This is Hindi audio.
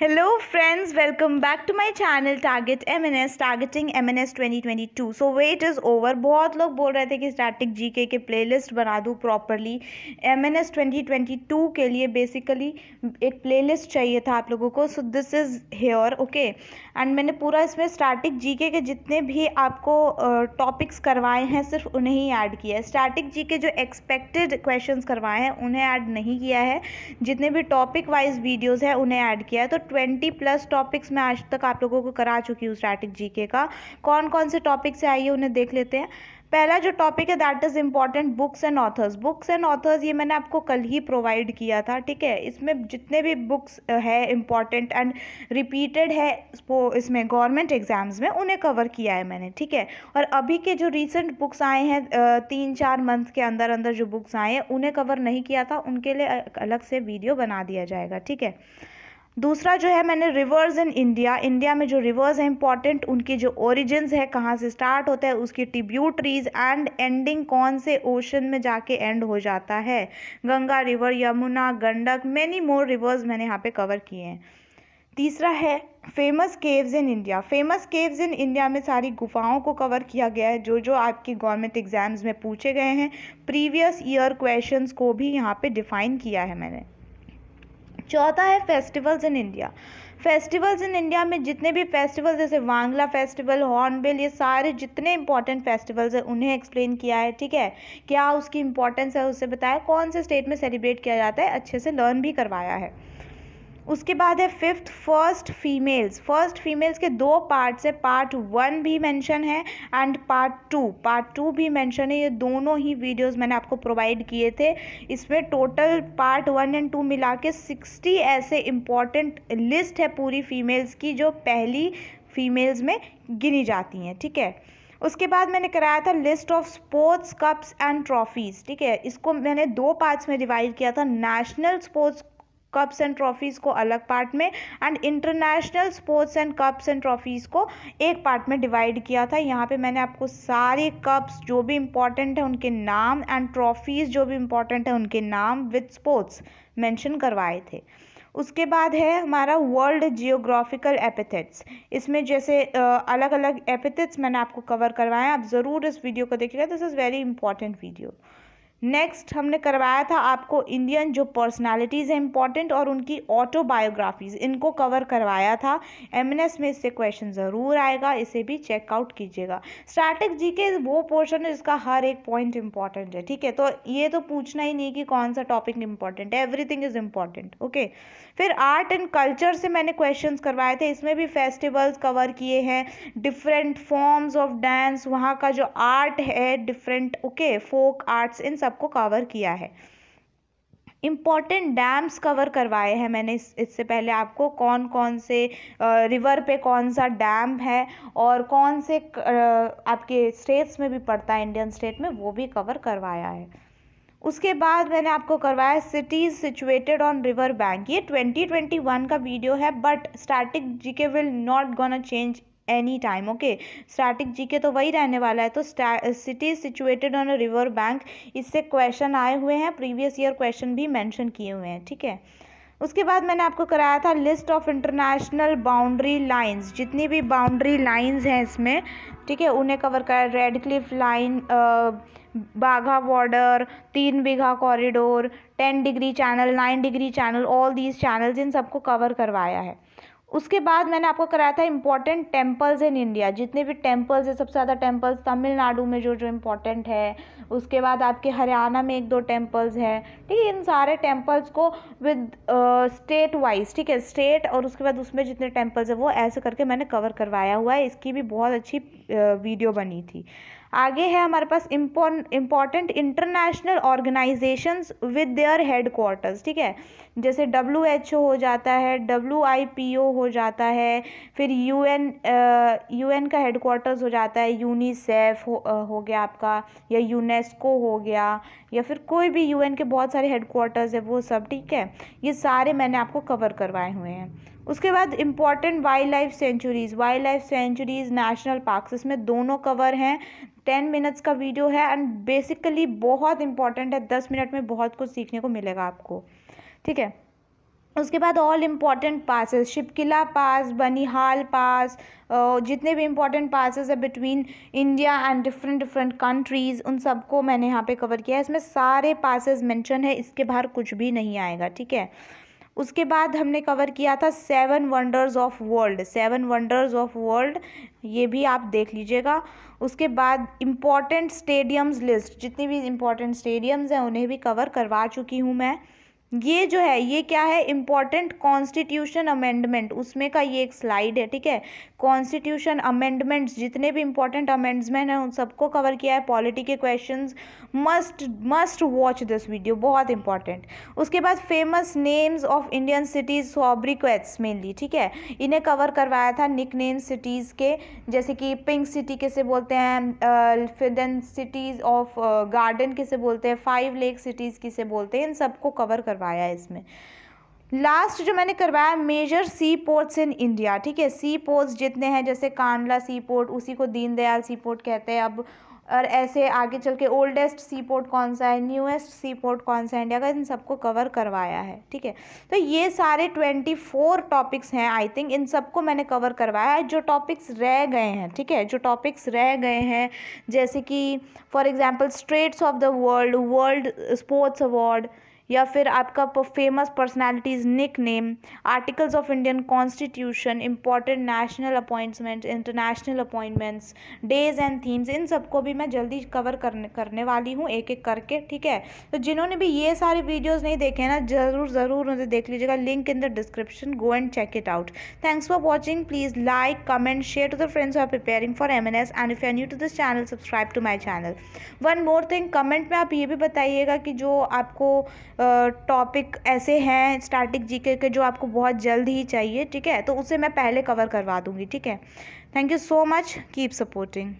Hello friends welcome back to my channel target MNS targeting MNS 2022. So wait is over बहुत लोग बोल रहे थे कि स्टैटिक जीके के प्लेलिस्ट बना दूँ प्रॉपरली एमएनएस 2022 के लिए बेसिकली एक प्लेलिस्ट चाहिए था आप लोगों को so this is here okay and मैंने पूरा इसमें स्टैटिक जीके के जितने भी आपको टॉपिक्स uh, करवाए हैं सिर्फ उन्हें ही ऐड किया है स्टैटिक जी जो एक्सपेक्टेड क्वेश्चन करवाए हैं उन्हें ऐड नहीं किया है जितने भी टॉपिक वाइज वीडियोज़ हैं उन्हें ऐड किया है तो ट्वेंटी प्लस टॉपिक्स मैं आज तक आप लोगों को करा चुकी हूँ स्ट्रैटिक जी का कौन कौन से टॉपिक से आइए उन्हें देख लेते हैं पहला जो टॉपिक है that is important books and authors books and authors ये मैंने आपको कल ही प्रोवाइड किया था ठीक है इसमें जितने भी बुक्स है इम्पॉर्टेंट एंड रिपीटेड है इसमें गवर्नमेंट एग्जाम्स में उन्हें कवर किया है मैंने ठीक है और अभी के जो रिसेंट बुक्स आए हैं तीन चार मंथ के अंदर अंदर जो बुक्स आए हैं उन्हें कवर नहीं किया था उनके लिए अलग से वीडियो बना दिया जाएगा ठीक है दूसरा जो है मैंने रिवर्स इन इंडिया इंडिया में जो रिवर्स है इंपॉर्टेंट उनकी जो ओरिजिन है कहाँ से स्टार्ट होता है उसकी टिब्यूटरीज एंड एंडिंग कौन से ओशन में जाके एंड हो जाता है Ganga river Yamuna Gandak many more rivers मैंने यहाँ पे कवर किए हैं तीसरा है famous caves in India famous caves in India में सारी गुफाओं को कवर किया गया है जो जो आपकी गवर्नमेंट एग्जाम्स में पूछे गए हैं प्रीवियस ईयर क्वेश्चंस को भी यहाँ पे डिफाइन किया है मैंने चौथा है festivals in India festivals in India में जितने भी फेस्टिवल जैसे वांगला फेस्टिवल हॉर्नबिल ये सारे जितने इंपॉर्टेंट फेस्टिवल्स हैं उन्हें एक्सप्लेन किया है ठीक है क्या उसकी इंपॉर्टेंस है उसे बताया कौन से स्टेट में सेलिब्रेट किया जाता है अच्छे से लर्न भी करवाया है उसके बाद है fifth first females first females के दो पार्ट्स है पार्ट वन भी मेंशन है and part two part two भी मेंशन है ये दोनों ही वीडियोस मैंने आपको प्रोवाइड किए थे इसमें total part one and two मिला के सिक्सटी ऐसे इम्पॉर्टेंट लिस्ट है पूरी फीमेल्स की जो पहली फीमेल्स में गिनी जाती हैं ठीक है थीके? उसके बाद मैंने कराया था list of sports cups and trophies ठीक है इसको मैंने दो पार्ट्स में डिवाइड किया था national sports cups and trophies को अलग पार्ट में and international sports and cups and trophies को एक पार्ट में डिवाइड किया था यहाँ पे मैंने आपको सारे कप्स जो भी इम्पॉर्टेंट है उनके नाम एंड ट्रॉफीज़ जो भी इम्पॉर्टेंट है उनके नाम विद स्पोर्ट्स मेंशन करवाए थे उसके बाद है हमारा वर्ल्ड जियोग्राफिकल एपिथेट्स इसमें जैसे अलग अलग एपिथेट्स मैंने आपको कवर करवाए आप ज़रूर इस वीडियो को देखिएगा this is very important video next हमने करवाया था आपको इंडियन जो पर्सनालिटीज़ हैं इम्पॉर्टेंट और उनकी ऑटोबायोग्राफीज़ इनको कवर करवाया था एमएनएस में इससे क्वेश्चन ज़रूर आएगा इसे भी चेकआउट कीजिएगा स्टार्टिक जी के वो पोर्शन है जिसका हर एक पॉइंट इंपॉर्टेंट है ठीक है तो ये तो पूछना ही नहीं कि कौन सा टॉपिक इम्पॉर्टेंट है एवरीथिंग इज़ इम्पॉर्टेंट ओके फिर आर्ट एंड कल्चर से मैंने क्वेश्चन करवाए थे इसमें भी फेस्टिवल्स कवर किए हैं डिफरेंट फॉर्म्स ऑफ डांस वहाँ का जो आर्ट है डिफरेंट ओके फोक आर्ट्स इन सब सबको कवर किया है इम्पॉर्टेंट डैम्स कवर करवाए हैं मैंने इससे पहले आपको कौन कौन से रिवर पे कौन सा डैम है और कौन से आपके स्टेट्स में भी पड़ता है इंडियन स्टेट में वो भी कवर करवाया है उसके बाद मैंने आपको करवाया cities situated on river bank ये 2021 का वीडियो है but static GK will not gonna change any time okay static के तो वही रहने वाला है तो city situated on river bank इससे क्वेश्चन आए हुए हैं प्रीवियस ईयर क्वेश्चन भी मैंशन किए हुए हैं ठीक है उसके बाद मैंने आपको कराया था list of international boundary lines जितनी भी बाउंड्री लाइंस हैं इसमें ठीक है उन्हें कवर कराया red cliff line Wagah border Tin Bigha corridor ten degree channel nine degree channel all these channels इन सबको कवर करवाया है उसके बाद मैंने आपको कराया था इम्पॉर्टेंट टेम्पल्स इन इंडिया जितने भी टेम्पल्स हैं सबसे ज़्यादा टेम्पल्स तमिलनाडु में जो जो इम्पॉर्टेंट है उसके बाद आपके हरियाणा में एक दो टेम्पल्स हैं ठीक है इन सारे टेम्पल्स को विद स्टेट वाइज ठीक है स्टेट और उसके बाद उसमें जितने टेम्पल्स हैं वो ऐसे करके मैंने कवर करवाया हुआ है इसकी भी बहुत अच्छी वीडियो बनी थी आगे है हमारे पास important international organisations with their quarters ठीक है जैसे डब्ल्यू एच ओ हो जाता है डब्ल्यू आई पी ओ हो जाता है फिर यू एन यू एन का क्वार्टर्स हो जाता है यूनिसेफ हो, हो गया आपका या यूनेस्को हो गया या फिर कोई भी यू एन के बहुत सारे हेड क्वार्टर्स है वो सब ठीक है ये सारे मैंने आपको कवर करवाए हुए हैं उसके बाद important wild life sanctuaries wild life sanctuaries national parks इसमें दोनों कवर हैं टेन मिनट्स का वीडियो है एंड बेसिकली बहुत इंपॉर्टेंट है दस मिनट में बहुत कुछ सीखने को मिलेगा आपको ठीक है उसके बाद all important passes Shipkila pass Banihal pass जितने भी इम्पॉर्टेंट पासेस है between India and different different countries उन सबको मैंने यहाँ पे कवर किया है इसमें सारे पासेस मेंशन है इसके बाहर कुछ भी नहीं आएगा ठीक है उसके बाद हमने कवर किया था seven wonders of world seven wonders of world ये भी आप देख लीजिएगा उसके बाद इम्पॉर्टेंट स्टेडियम्स लिस्ट जितनी भी इम्पॉर्टेंट स्टेडियम्स हैं उन्हें भी कवर करवा चुकी हूँ मैं ये जो है ये क्या है इम्पॉर्टेंट कॉन्स्टिट्यूशन अमेंडमेंट उसमें का ये एक स्लाइड है ठीक है कॉन्स्टिट्यूशन अमेंडमेंट्स जितने भी इम्पॉर्टेंट अमेंडमेंट हैं उन सबको कवर किया है पॉलिटी के questions must must watch this video बहुत इंपॉर्टेंट उसके बाद famous names of Indian cities sobriquets mainly ठीक है इन्हें कवर करवाया था निक नेम सिटीज़ के जैसे कि पिंक सिटी कैसे बोलते हैं फिर देन सिटीज़ ऑफ गार्डन किसे बोलते हैं फाइव लेक सिटीज़ किसे बोलते हैं इन सबको कवर करवा करवाया है इसमें लास्ट जो मैंने करवाया major sea ports in India ठीक है सी पोर्ट्स जितने हैं जैसे कांडला सी पोर्ट उसी को दीनदयाल सी पोर्ट कहते हैं अब और ऐसे आगे चल के ओल्डेस्ट सी पोर्ट कौन सा है न्यूएस्ट सी पोर्ट कौन सा है इंडिया का इन सबको कवर करवाया है ठीक है तो ये सारे ट्वेंटी फोर टॉपिक्स हैं आई थिंक इन सबको मैंने कवर करवाया है जो टॉपिक्स रह गए हैं ठीक है जो टॉपिक्स रह गए हैं जैसे कि for example straits of the world world sports award या फिर आपका famous personalities nick name articles of Indian constitution important national appointment international appointments days and themes इन सबको भी मैं जल्दी कवर करने करने वाली हूँ एक एक करके ठीक है तो जिन्होंने भी ये सारे वीडियोज़ नहीं देखे हैं ना ज़रूर ज़रूर उन्हें देख लीजिएगा link in the description go and check it out thanks for watching please like comment share to the friends are preparing for M N S and if an new to this channel subscribe to my channel one more thing comment में आप ये भी बताइएगा कि जो आपको टॉपिक ऐसे हैं स्टैटिक जीके के जो आपको बहुत जल्द ही चाहिए ठीक है तो उसे मैं पहले कवर करवा दूँगी ठीक है thank you so much keep supporting